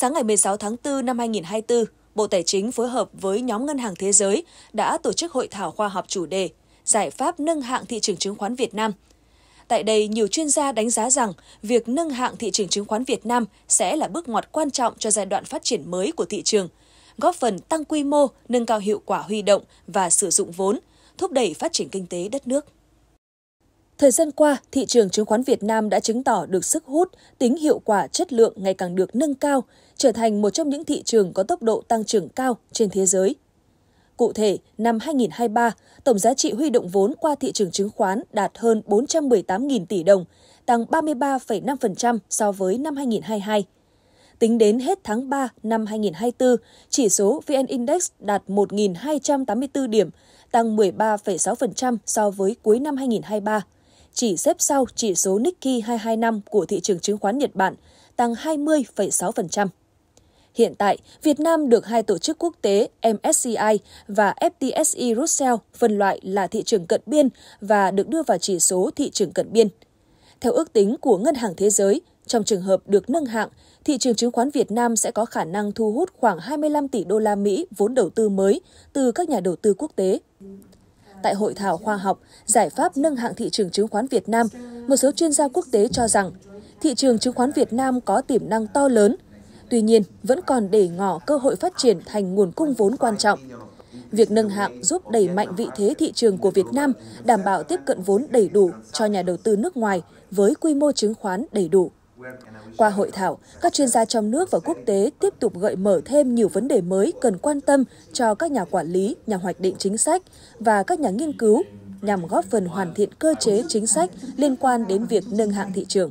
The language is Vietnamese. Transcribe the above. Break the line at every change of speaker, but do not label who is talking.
sáng ngày 16 tháng 4 năm 2024, Bộ Tài chính phối hợp với nhóm Ngân hàng Thế giới đã tổ chức hội thảo khoa học chủ đề Giải pháp nâng hạng thị trường chứng khoán Việt Nam. Tại đây, nhiều chuyên gia đánh giá rằng việc nâng hạng thị trường chứng khoán Việt Nam sẽ là bước ngoặt quan trọng cho giai đoạn phát triển mới của thị trường, góp phần tăng quy mô, nâng cao hiệu quả huy động và sử dụng vốn, thúc đẩy phát triển kinh tế đất nước. Thời gian qua, thị trường chứng khoán Việt Nam đã chứng tỏ được sức hút, tính hiệu quả, chất lượng ngày càng được nâng cao, trở thành một trong những thị trường có tốc độ tăng trưởng cao trên thế giới. Cụ thể, năm 2023, tổng giá trị huy động vốn qua thị trường chứng khoán đạt hơn 418.000 tỷ đồng, tăng 33,5% so với năm 2022. Tính đến hết tháng 3 năm 2024, chỉ số VN Index đạt 1.284 điểm, tăng 13,6% so với cuối năm 2023 chỉ xếp sau chỉ số Nikkei 225 của thị trường chứng khoán Nhật Bản, tăng 20,6%. Hiện tại, Việt Nam được hai tổ chức quốc tế MSCI và FTSE Russell phân loại là thị trường cận biên và được đưa vào chỉ số thị trường cận biên. Theo ước tính của Ngân hàng Thế giới, trong trường hợp được nâng hạng, thị trường chứng khoán Việt Nam sẽ có khả năng thu hút khoảng 25 tỷ đô la Mỹ vốn đầu tư mới từ các nhà đầu tư quốc tế tại hội thảo khoa học Giải pháp nâng hạng thị trường chứng khoán Việt Nam, một số chuyên gia quốc tế cho rằng thị trường chứng khoán Việt Nam có tiềm năng to lớn, tuy nhiên vẫn còn để ngỏ cơ hội phát triển thành nguồn cung vốn quan trọng. Việc nâng hạng giúp đẩy mạnh vị thế thị trường của Việt Nam, đảm bảo tiếp cận vốn đầy đủ cho nhà đầu tư nước ngoài với quy mô chứng khoán đầy đủ. Qua hội thảo, các chuyên gia trong nước và quốc tế tiếp tục gợi mở thêm nhiều vấn đề mới cần quan tâm cho các nhà quản lý, nhà hoạch định chính sách và các nhà nghiên cứu nhằm góp phần hoàn thiện cơ chế chính sách liên quan đến việc nâng hạng thị trường.